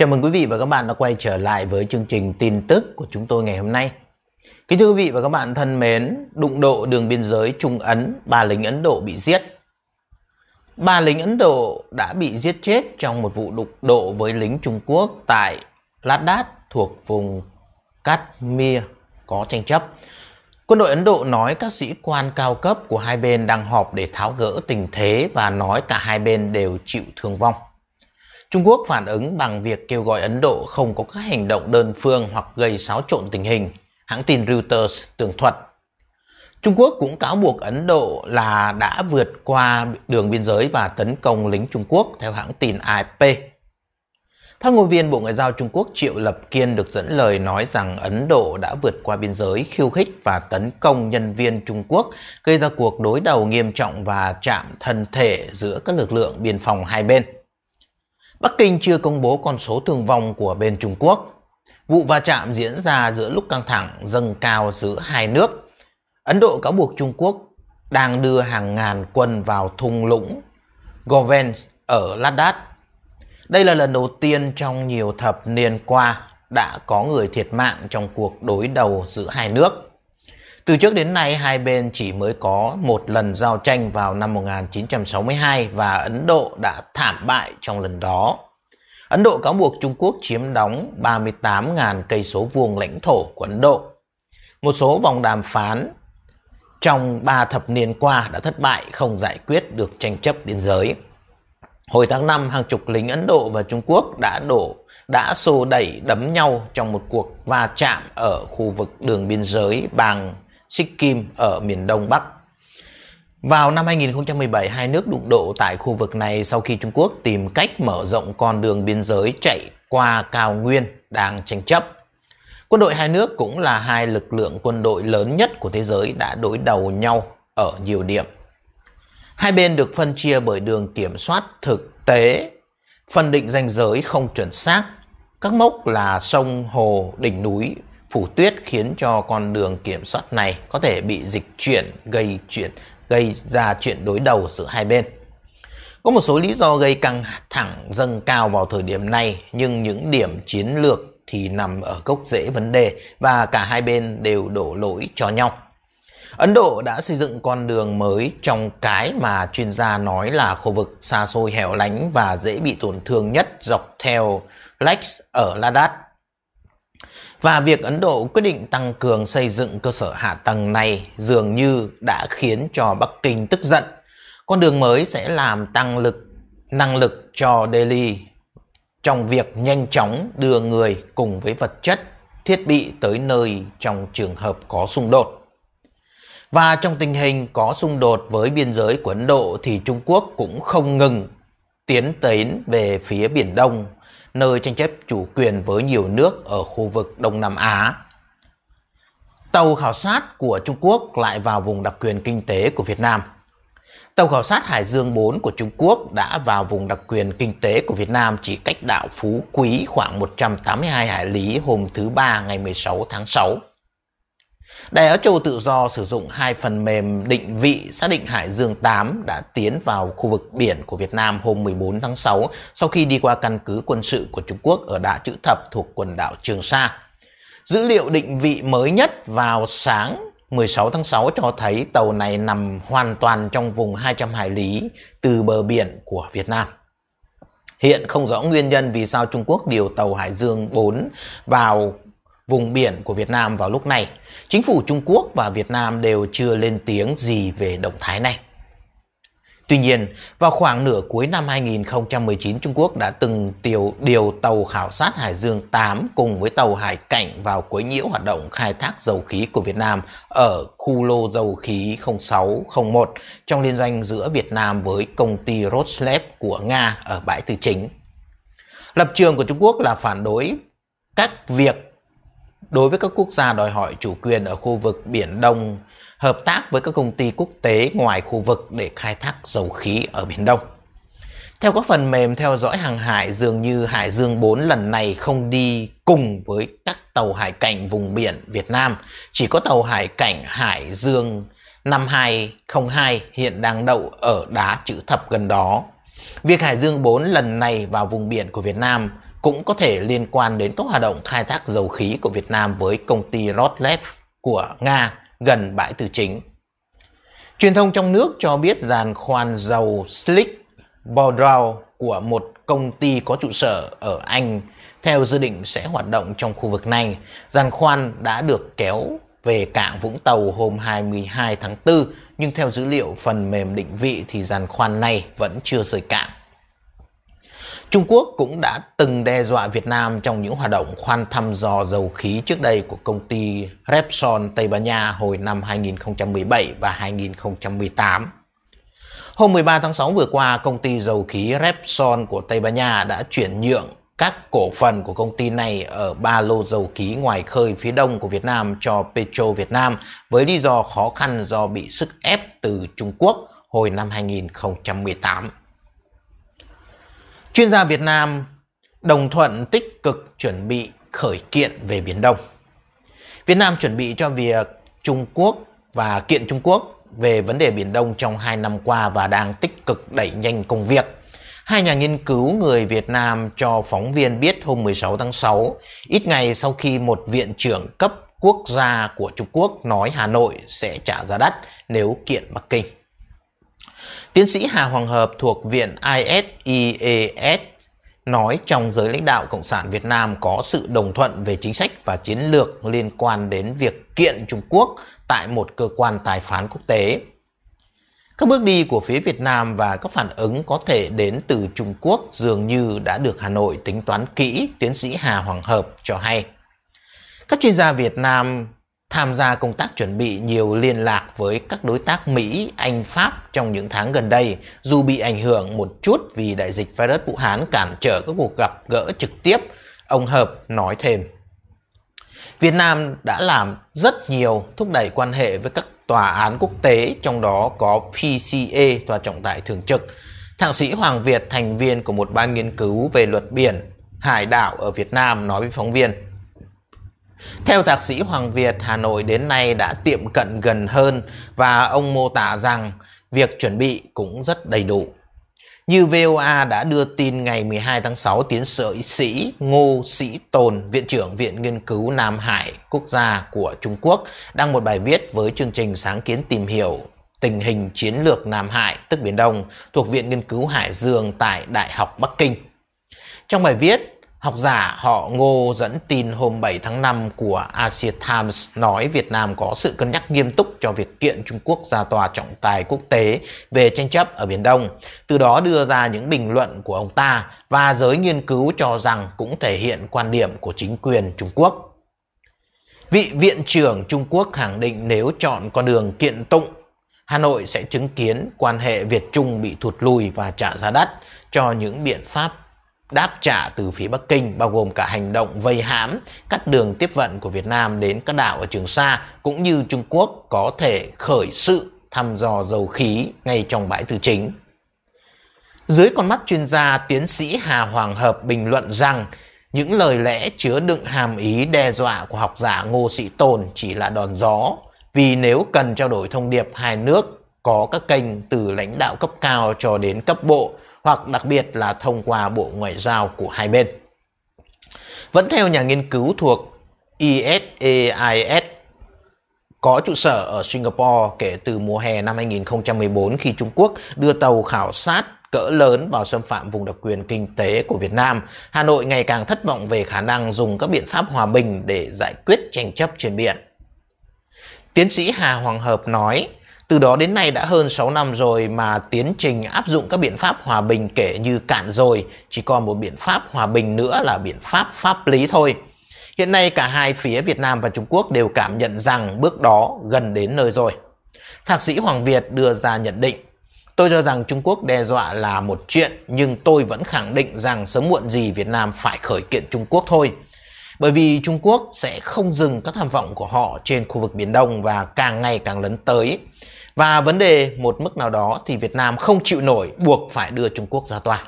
Chào mừng quý vị và các bạn đã quay trở lại với chương trình tin tức của chúng tôi ngày hôm nay. Kính thưa quý vị và các bạn thân mến, đụng độ đường biên giới Trung Ấn, ba lính Ấn Độ bị giết. Ba lính Ấn Độ đã bị giết chết trong một vụ đụng độ với lính Trung Quốc tại Ladakh thuộc vùng Kashmir có tranh chấp. Quân đội Ấn Độ nói các sĩ quan cao cấp của hai bên đang họp để tháo gỡ tình thế và nói cả hai bên đều chịu thương vong. Trung Quốc phản ứng bằng việc kêu gọi Ấn Độ không có các hành động đơn phương hoặc gây xáo trộn tình hình, hãng tin Reuters tường thuật. Trung Quốc cũng cáo buộc Ấn Độ là đã vượt qua đường biên giới và tấn công lính Trung Quốc theo hãng tin AFP. Phát ngôn viên Bộ Ngoại giao Trung Quốc Triệu Lập Kiên được dẫn lời nói rằng Ấn Độ đã vượt qua biên giới, khiêu khích và tấn công nhân viên Trung Quốc, gây ra cuộc đối đầu nghiêm trọng và chạm thân thể giữa các lực lượng biên phòng hai bên. Bắc Kinh chưa công bố con số thương vong của bên Trung Quốc. Vụ va chạm diễn ra giữa lúc căng thẳng dâng cao giữa hai nước. Ấn Độ cáo buộc Trung Quốc đang đưa hàng ngàn quân vào thung lũng Goven ở Ladakh. Đây là lần đầu tiên trong nhiều thập niên qua đã có người thiệt mạng trong cuộc đối đầu giữa hai nước. Từ trước đến nay, hai bên chỉ mới có một lần giao tranh vào năm 1962 và Ấn Độ đã thảm bại trong lần đó. Ấn Độ cáo buộc Trung Quốc chiếm đóng 38.000 cây số vuông lãnh thổ của Ấn Độ. Một số vòng đàm phán trong ba thập niên qua đã thất bại không giải quyết được tranh chấp biên giới. Hồi tháng 5, hàng chục lính Ấn Độ và Trung Quốc đã đổ đã xô đẩy đấm nhau trong một cuộc va chạm ở khu vực đường biên giới bằng Sikkim ở miền Đông Bắc. Vào năm 2017, hai nước đụng độ tại khu vực này sau khi Trung Quốc tìm cách mở rộng con đường biên giới chạy qua cao nguyên đang tranh chấp. Quân đội hai nước cũng là hai lực lượng quân đội lớn nhất của thế giới đã đối đầu nhau ở nhiều điểm. Hai bên được phân chia bởi đường kiểm soát thực tế, phân định ranh giới không chuẩn xác, các mốc là sông, hồ, đỉnh núi phủ tuyết khiến cho con đường kiểm soát này có thể bị dịch chuyển gây chuyện gây ra chuyện đối đầu giữa hai bên. Có một số lý do gây căng thẳng dâng cao vào thời điểm này, nhưng những điểm chiến lược thì nằm ở gốc rễ vấn đề và cả hai bên đều đổ lỗi cho nhau. Ấn Độ đã xây dựng con đường mới trong cái mà chuyên gia nói là khu vực xa xôi hẻo lánh và dễ bị tổn thương nhất dọc theo Lech ở Ladakh và việc Ấn Độ quyết định tăng cường xây dựng cơ sở hạ tầng này dường như đã khiến cho Bắc Kinh tức giận. Con đường mới sẽ làm tăng lực năng lực cho Delhi trong việc nhanh chóng đưa người cùng với vật chất, thiết bị tới nơi trong trường hợp có xung đột. Và trong tình hình có xung đột với biên giới của Ấn Độ thì Trung Quốc cũng không ngừng tiến tới về phía Biển Đông nơi tranh chấp chủ quyền với nhiều nước ở khu vực Đông Nam Á. Tàu khảo sát của Trung Quốc lại vào vùng đặc quyền kinh tế của Việt Nam. Tàu khảo sát Hải Dương 4 của Trung Quốc đã vào vùng đặc quyền kinh tế của Việt Nam chỉ cách đảo Phú Quý khoảng 182 hải lý hôm thứ Ba ngày 16 tháng 6. Đài Á Châu tự do sử dụng hai phần mềm định vị xác định Hải Dương 8 đã tiến vào khu vực biển của Việt Nam hôm 14 tháng 6 sau khi đi qua căn cứ quân sự của Trung Quốc ở Đạ chữ thập thuộc quần đảo Trường Sa. Dữ liệu định vị mới nhất vào sáng 16 tháng 6 cho thấy tàu này nằm hoàn toàn trong vùng 200 hải lý từ bờ biển của Việt Nam. Hiện không rõ nguyên nhân vì sao Trung Quốc điều tàu Hải Dương 4 vào vùng biển của Việt Nam vào lúc này, chính phủ Trung Quốc và Việt Nam đều chưa lên tiếng gì về động thái này. Tuy nhiên, vào khoảng nửa cuối năm 2019, Trung Quốc đã từng tiêu điều tàu khảo sát Hải Dương 8 cùng với tàu Hải Cảnh vào cuối nhiễu hoạt động khai thác dầu khí của Việt Nam ở khu lô dầu khí 0601 trong liên doanh giữa Việt Nam với công ty Rosneft của Nga ở bãi Tư Chính. Lập trường của Trung Quốc là phản đối các việc đối với các quốc gia đòi hỏi chủ quyền ở khu vực Biển Đông hợp tác với các công ty quốc tế ngoài khu vực để khai thác dầu khí ở Biển Đông. Theo các phần mềm theo dõi hàng hải, dường như Hải Dương 4 lần này không đi cùng với các tàu hải cảnh vùng biển Việt Nam. Chỉ có tàu hải cảnh Hải Dương 5202 hiện đang đậu ở đá chữ thập gần đó. Việc Hải Dương 4 lần này vào vùng biển của Việt Nam cũng có thể liên quan đến các hoạt động khai thác dầu khí của Việt Nam với công ty Rosneft của Nga gần bãi tư Chính. Truyền thông trong nước cho biết dàn khoan dầu Slick Bordeaux của một công ty có trụ sở ở Anh theo dự định sẽ hoạt động trong khu vực này. Dàn khoan đã được kéo về cảng Vũng Tàu hôm 22 tháng 4 nhưng theo dữ liệu phần mềm định vị thì dàn khoan này vẫn chưa rời cảng. Trung Quốc cũng đã từng đe dọa Việt Nam trong những hoạt động khoan thăm dò dầu khí trước đây của công ty Repsol Tây Ban Nha hồi năm 2017 và 2018. Hôm 13 tháng 6 vừa qua, công ty dầu khí Repsol của Tây Ban Nha đã chuyển nhượng các cổ phần của công ty này ở ba lô dầu khí ngoài khơi phía đông của Việt Nam cho Petro Việt Nam với lý do khó khăn do bị sức ép từ Trung Quốc hồi năm 2018. Chuyên gia Việt Nam đồng thuận tích cực chuẩn bị khởi kiện về Biển Đông. Việt Nam chuẩn bị cho việc Trung Quốc và kiện Trung Quốc về vấn đề Biển Đông trong 2 năm qua và đang tích cực đẩy nhanh công việc. Hai nhà nghiên cứu người Việt Nam cho phóng viên biết hôm 16 tháng 6, ít ngày sau khi một viện trưởng cấp quốc gia của Trung Quốc nói Hà Nội sẽ trả giá đắt nếu kiện Bắc Kinh. Tiến sĩ Hà Hoàng Hợp thuộc Viện ISIES e nói trong giới lãnh đạo Cộng sản Việt Nam có sự đồng thuận về chính sách và chiến lược liên quan đến việc kiện Trung Quốc tại một cơ quan tài phán quốc tế. Các bước đi của phía Việt Nam và các phản ứng có thể đến từ Trung Quốc dường như đã được Hà Nội tính toán kỹ, tiến sĩ Hà Hoàng Hợp cho hay. Các chuyên gia Việt Nam tham gia công tác chuẩn bị nhiều liên lạc với các đối tác Mỹ, Anh, Pháp trong những tháng gần đây, dù bị ảnh hưởng một chút vì đại dịch virus Vũ Hán cản trở các cuộc gặp gỡ trực tiếp, ông Hợp nói thêm. Việt Nam đã làm rất nhiều thúc đẩy quan hệ với các tòa án quốc tế, trong đó có PCA, tòa trọng tài thường trực. Thạc sĩ Hoàng Việt, thành viên của một ban nghiên cứu về luật biển, hải đảo ở Việt Nam nói với phóng viên. Theo thạc sĩ Hoàng Việt, Hà Nội đến nay đã tiệm cận gần hơn và ông mô tả rằng việc chuẩn bị cũng rất đầy đủ. Như VOA đã đưa tin ngày 12 tháng 6, tiến sĩ Ngô Sĩ Tồn, Viện trưởng Viện Nghiên cứu Nam Hải Quốc gia của Trung Quốc, đăng một bài viết với chương trình sáng kiến tìm hiểu tình hình chiến lược Nam Hải, tức Biển Đông, thuộc Viện Nghiên cứu Hải Dương tại Đại học Bắc Kinh. Trong bài viết, Học giả họ Ngô dẫn tin hôm 7 tháng 5 của Asia Times nói Việt Nam có sự cân nhắc nghiêm túc cho việc kiện Trung Quốc ra tòa trọng tài quốc tế về tranh chấp ở Biển Đông. Từ đó đưa ra những bình luận của ông ta và giới nghiên cứu cho rằng cũng thể hiện quan điểm của chính quyền Trung Quốc. Vị viện trưởng Trung Quốc khẳng định nếu chọn con đường kiện tụng, Hà Nội sẽ chứng kiến quan hệ Việt-Trung bị thụt lùi và trả giá đắt cho những biện pháp đáp trả từ phía Bắc Kinh bao gồm cả hành động vây hãm, cắt đường tiếp vận của Việt Nam đến các đảo ở Trường Sa cũng như Trung Quốc có thể khởi sự thăm dò dầu khí ngay trong bãi tư chính. Dưới con mắt chuyên gia, tiến sĩ Hà Hoàng Hợp bình luận rằng những lời lẽ chứa đựng hàm ý đe dọa của học giả Ngô Sĩ Tồn chỉ là đòn gió, vì nếu cần trao đổi thông điệp hai nước có các kênh từ lãnh đạo cấp cao cho đến cấp bộ hoặc đặc biệt là thông qua Bộ Ngoại giao của hai bên. Vẫn theo nhà nghiên cứu thuộc ISAIS e có trụ sở ở Singapore kể từ mùa hè năm 2014 khi Trung Quốc đưa tàu khảo sát cỡ lớn vào xâm phạm vùng đặc quyền kinh tế của Việt Nam, Hà Nội ngày càng thất vọng về khả năng dùng các biện pháp hòa bình để giải quyết tranh chấp trên biển. Tiến sĩ Hà Hoàng Hợp nói, từ đó đến nay đã hơn 6 năm rồi mà tiến trình áp dụng các biện pháp hòa bình kể như cạn rồi, chỉ còn một biện pháp hòa bình nữa là biện pháp pháp lý thôi. Hiện nay cả hai phía Việt Nam và Trung Quốc đều cảm nhận rằng bước đó gần đến nơi rồi. Thạc sĩ Hoàng Việt đưa ra nhận định, tôi cho rằng Trung Quốc đe dọa là một chuyện nhưng tôi vẫn khẳng định rằng sớm muộn gì Việt Nam phải khởi kiện Trung Quốc thôi. Bởi vì Trung Quốc sẽ không dừng các tham vọng của họ trên khu vực Biển Đông và càng ngày càng lấn tới. Và vấn đề một mức nào đó thì Việt Nam không chịu nổi buộc phải đưa Trung Quốc ra tòa.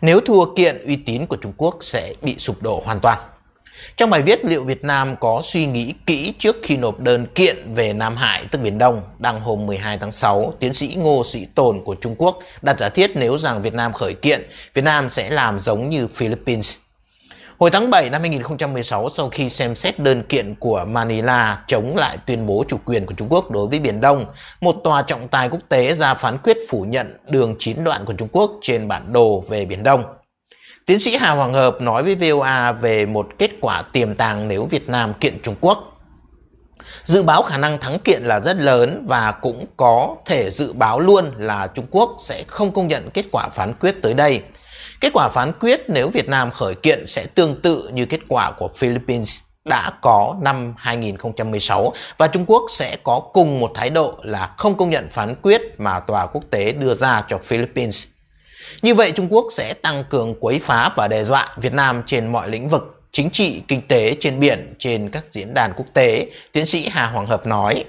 Nếu thua kiện, uy tín của Trung Quốc sẽ bị sụp đổ hoàn toàn. Trong bài viết liệu Việt Nam có suy nghĩ kỹ trước khi nộp đơn kiện về Nam Hải tức Biển Đông đăng hôm 12 tháng 6, tiến sĩ Ngô Sĩ Tồn của Trung Quốc đặt giả thiết nếu rằng Việt Nam khởi kiện, Việt Nam sẽ làm giống như Philippines Hồi tháng 7 năm 2016, sau khi xem xét đơn kiện của Manila chống lại tuyên bố chủ quyền của Trung Quốc đối với Biển Đông, một tòa trọng tài quốc tế ra phán quyết phủ nhận đường chín đoạn của Trung Quốc trên bản đồ về Biển Đông. Tiến sĩ Hà Hoàng Hợp nói với VOA về một kết quả tiềm tàng nếu Việt Nam kiện Trung Quốc. Dự báo khả năng thắng kiện là rất lớn và cũng có thể dự báo luôn là Trung Quốc sẽ không công nhận kết quả phán quyết tới đây. Kết quả phán quyết nếu Việt Nam khởi kiện sẽ tương tự như kết quả của Philippines đã có năm 2016 và Trung Quốc sẽ có cùng một thái độ là không công nhận phán quyết mà tòa quốc tế đưa ra cho Philippines. Như vậy Trung Quốc sẽ tăng cường quấy phá và đe dọa Việt Nam trên mọi lĩnh vực chính trị, kinh tế, trên biển, trên các diễn đàn quốc tế, tiến sĩ Hà Hoàng Hợp nói.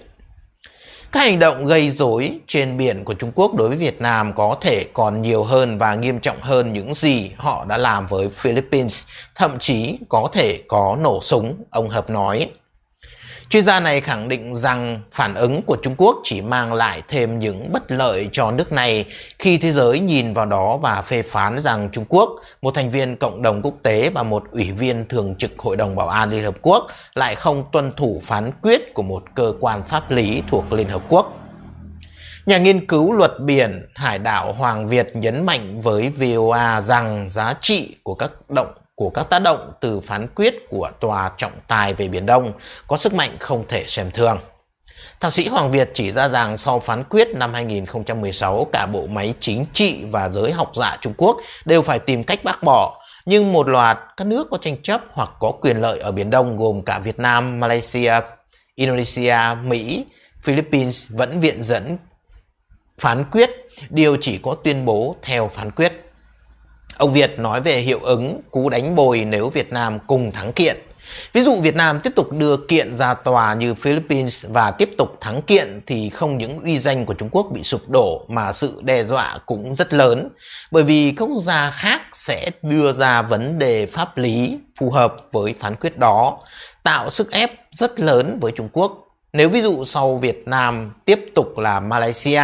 Các hành động gây rối trên biển của Trung Quốc đối với Việt Nam có thể còn nhiều hơn và nghiêm trọng hơn những gì họ đã làm với Philippines, thậm chí có thể có nổ súng, ông Hợp nói. Chuyên gia này khẳng định rằng phản ứng của Trung Quốc chỉ mang lại thêm những bất lợi cho nước này khi thế giới nhìn vào đó và phê phán rằng Trung Quốc, một thành viên cộng đồng quốc tế và một ủy viên thường trực Hội đồng Bảo an Liên Hợp Quốc lại không tuân thủ phán quyết của một cơ quan pháp lý thuộc Liên Hợp Quốc. Nhà nghiên cứu luật biển Hải đảo Hoàng Việt nhấn mạnh với VOA rằng giá trị của các động của các tác động từ phán quyết của tòa trọng tài về Biển Đông có sức mạnh không thể xem thường. Thạc sĩ Hoàng Việt chỉ ra rằng sau phán quyết năm 2016, cả bộ máy chính trị và giới học giả Trung Quốc đều phải tìm cách bác bỏ. Nhưng một loạt các nước có tranh chấp hoặc có quyền lợi ở Biển Đông gồm cả Việt Nam, Malaysia, Indonesia, Mỹ, Philippines vẫn viện dẫn phán quyết, điều chỉ có tuyên bố theo phán quyết. Ông Việt nói về hiệu ứng cú đánh bồi nếu Việt Nam cùng thắng kiện. Ví dụ Việt Nam tiếp tục đưa kiện ra tòa như Philippines và tiếp tục thắng kiện thì không những uy danh của Trung Quốc bị sụp đổ mà sự đe dọa cũng rất lớn bởi vì các quốc gia khác sẽ đưa ra vấn đề pháp lý phù hợp với phán quyết đó, tạo sức ép rất lớn với Trung Quốc. Nếu ví dụ sau Việt Nam tiếp tục là Malaysia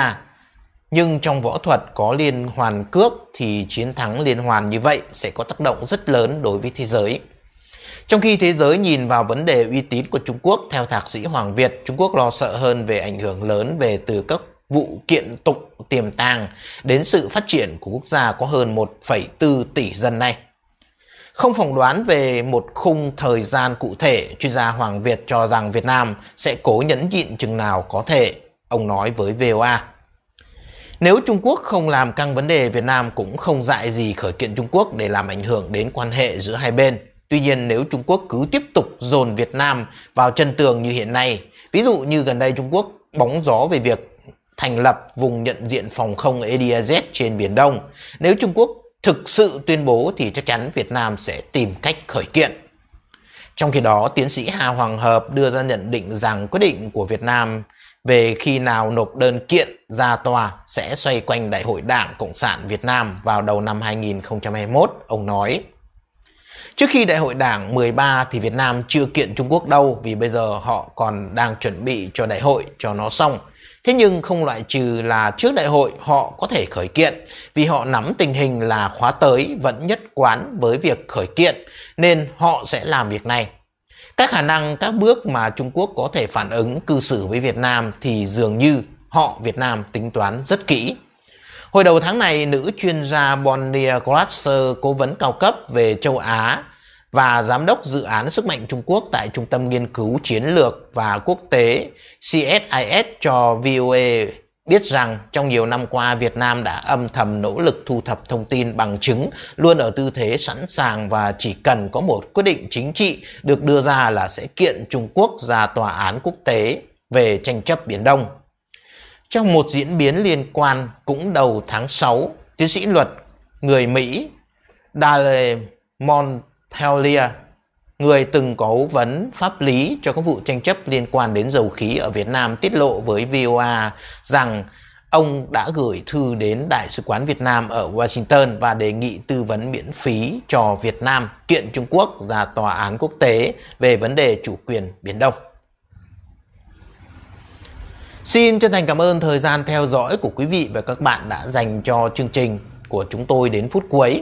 nhưng trong võ thuật có liên hoàn cước thì chiến thắng liên hoàn như vậy sẽ có tác động rất lớn đối với thế giới. Trong khi thế giới nhìn vào vấn đề uy tín của Trung Quốc, theo thạc sĩ Hoàng Việt, Trung Quốc lo sợ hơn về ảnh hưởng lớn về từ các vụ kiện tụng tiềm tàng đến sự phát triển của quốc gia có hơn 1,4 tỷ dân này. Không phỏng đoán về một khung thời gian cụ thể, chuyên gia Hoàng Việt cho rằng Việt Nam sẽ cố nhẫn nhịn chừng nào có thể, ông nói với VOA. Nếu Trung Quốc không làm căng vấn đề, Việt Nam cũng không dại gì khởi kiện Trung Quốc để làm ảnh hưởng đến quan hệ giữa hai bên. Tuy nhiên nếu Trung Quốc cứ tiếp tục dồn Việt Nam vào chân tường như hiện nay, ví dụ như gần đây Trung Quốc bóng gió về việc thành lập vùng nhận diện phòng không ADAZ trên Biển Đông, nếu Trung Quốc thực sự tuyên bố thì chắc chắn Việt Nam sẽ tìm cách khởi kiện. Trong khi đó, tiến sĩ Hà Hoàng Hợp đưa ra nhận định rằng quyết định của Việt Nam về khi nào nộp đơn kiện ra tòa sẽ xoay quanh Đại hội Đảng Cộng sản Việt Nam vào đầu năm 2021, ông nói. Trước khi Đại hội Đảng 13 thì Việt Nam chưa kiện Trung Quốc đâu vì bây giờ họ còn đang chuẩn bị cho đại hội cho nó xong. Thế nhưng không loại trừ là trước đại hội họ có thể khởi kiện vì họ nắm tình hình là khóa tới vẫn nhất quán với việc khởi kiện nên họ sẽ làm việc này các khả năng các bước mà Trung Quốc có thể phản ứng cư xử với Việt Nam thì dường như họ Việt Nam tính toán rất kỹ. Hồi đầu tháng này, nữ chuyên gia Bonnie Glasser, cố vấn cao cấp về châu Á và giám đốc dự án sức mạnh Trung Quốc tại Trung tâm Nghiên cứu Chiến lược và Quốc tế CSIS cho VOA Biết rằng trong nhiều năm qua Việt Nam đã âm thầm nỗ lực thu thập thông tin bằng chứng, luôn ở tư thế sẵn sàng và chỉ cần có một quyết định chính trị được đưa ra là sẽ kiện Trung Quốc ra tòa án quốc tế về tranh chấp Biển Đông. Trong một diễn biến liên quan cũng đầu tháng 6, tiến sĩ luật người Mỹ Dale Montpellier người từng cố vấn pháp lý cho các vụ tranh chấp liên quan đến dầu khí ở Việt Nam tiết lộ với VOA rằng ông đã gửi thư đến Đại sứ quán Việt Nam ở Washington và đề nghị tư vấn miễn phí cho Việt Nam kiện Trung Quốc ra tòa án quốc tế về vấn đề chủ quyền Biển Đông. Xin chân thành cảm ơn thời gian theo dõi của quý vị và các bạn đã dành cho chương trình của chúng tôi đến phút cuối.